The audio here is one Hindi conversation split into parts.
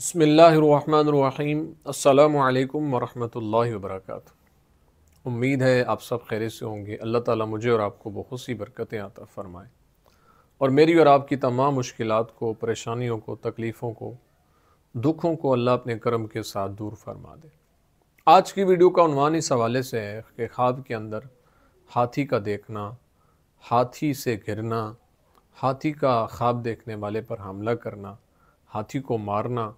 बसमीम् अल्लाम वरहमल वर्क उम्मीद है आप सब खैर से होंगे अल्लाह ताला मुझे और आपको बहुत सी बरकतें आता फ़रमाएँ और मेरी और आपकी तमाम मुश्किल को परेशानियों को तकलीफ़ों को दुखों को अल्लाह अपने करम के साथ दूर फरमा दे आज की वीडियो का अनवान इस हवाले से है कि ख्वाब के अंदर हाथी का देखना हाथी से घिरना हाथी का ख्वाब देखने वाले पर हमला करना हाथी को मारना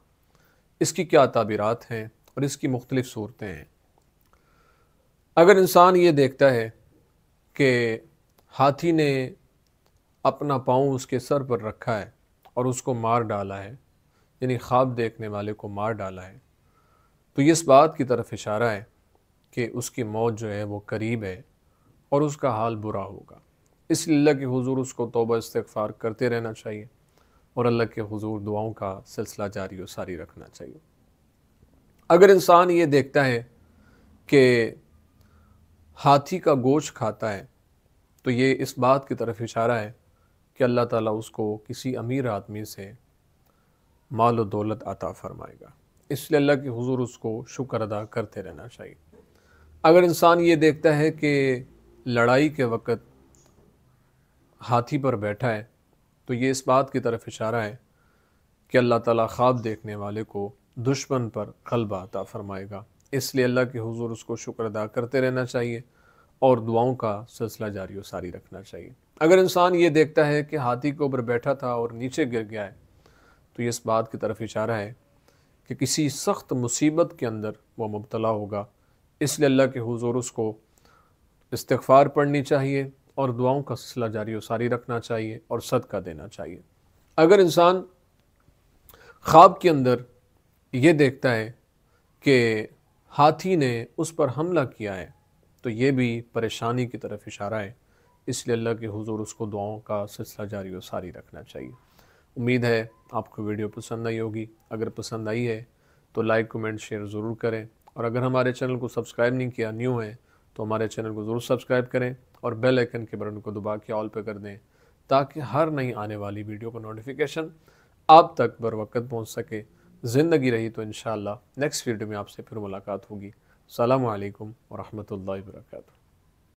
इसकी क्या तबीरत हैं और इसकी मुख्तलिफ़ सूरतें हैं अगर इंसान ये देखता है कि हाथी ने अपना पाँव उसके सर पर रखा है और उसको मार डाला है यानी ख्वाब देखने वाले को मार डाला है तो ये इस बात की तरफ इशारा है कि उसकी मौत जो है वो करीब है और उसका हाल बुरा होगा इसलिए अल्लाह के हुजूर उसको तोबा इस्तफ़ार करते रहना चाहिए और अल्लाह के हजूर दुआओं का सिलसिला जारी और सारी रखना चाहिए अगर इंसान ये देखता है कि हाथी का गोश खाता है तो ये इस बात की तरफ इशारा है कि अल्लाह ताला उसको किसी अमीर आदमी से माल और दौलत अता फरमाएगा इसलिए अल्लाह के हुजूर उसको शुक्र अदा करते रहना चाहिए अगर इंसान ये देखता है कि लड़ाई के वक्त हाथी पर बैठा है तो ये इस बात की तरफ इशारा है कि अल्लाह ताला ख्वाब देखने वाले को दुश्मन पर गलबा अता फ़रमाएगा इसलिए अल्लाह के हुजूर उसको शुक्र अदा करते रहना चाहिए और दुआओं का सिलसिला जारी वारी सारी रखना चाहिए अगर इंसान ये देखता है कि हाथी के ऊपर बैठा था और नीचे गिर गया है तो ये इस बात की तरफ इशारा है कि किसी सख्त मुसीबत के अंदर वह मुबतला होगा इसलिए अल्लाह के हुजूर उसको इस्तफ़ार पढ़नी चाहिए और दुआओं का सिलसिला जारी वसारी रखना चाहिए और सदका देना चाहिए अगर इंसान ख्वाब के अंदर ये देखता है कि हाथी ने उस पर हमला किया है तो ये भी परेशानी की तरफ इशारा है इसलिए अल्लाह के हुजूर उसको दुआओं का सिलसिला जारी वारी रखना चाहिए उम्मीद है आपको वीडियो पसंद आई होगी अगर पसंद आई है तो लाइक कमेंट शेयर ज़रूर करें और अगर हमारे चैनल को सब्सक्राइब नहीं किया न्यू है तो हमारे चैनल को ज़रूर सब्सक्राइब करें और बेल आइकन के बटन को दबा के ऑल पे कर दें ताकि हर नई आने वाली वीडियो का नोटिफिकेशन आप तक बर वक्त पहुँच सके ज़िंदगी रही तो इन नेक्स्ट वीडियो में आपसे फिर मुलाकात होगी अल्लाम वरहमल वर्का